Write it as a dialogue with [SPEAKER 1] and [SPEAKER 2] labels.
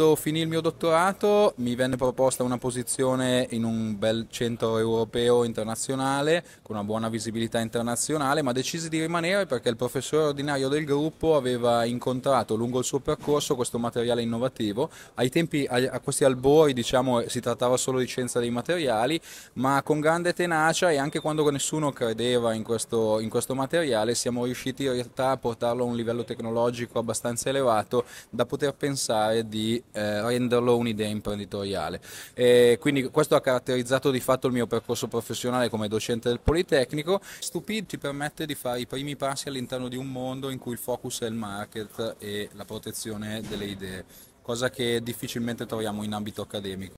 [SPEAKER 1] Quando finì il mio dottorato mi venne proposta una posizione in un bel centro europeo internazionale con una buona visibilità internazionale, ma decisi di rimanere perché il professore ordinario del gruppo aveva incontrato lungo il suo percorso questo materiale innovativo. Ai tempi, a questi albori, diciamo, si trattava solo di scienza dei materiali, ma con grande tenacia e anche quando nessuno credeva in questo, in questo materiale siamo riusciti in realtà a portarlo a un livello tecnologico abbastanza elevato da poter pensare di eh, renderlo un'idea imprenditoriale. E eh, quindi questo ha caratterizzato di fatto il mio percorso professionale come docente del Politecnico. Stupid ti permette di fare i primi passi all'interno di un mondo in cui il focus è il market e la protezione delle idee, cosa che difficilmente troviamo in ambito accademico.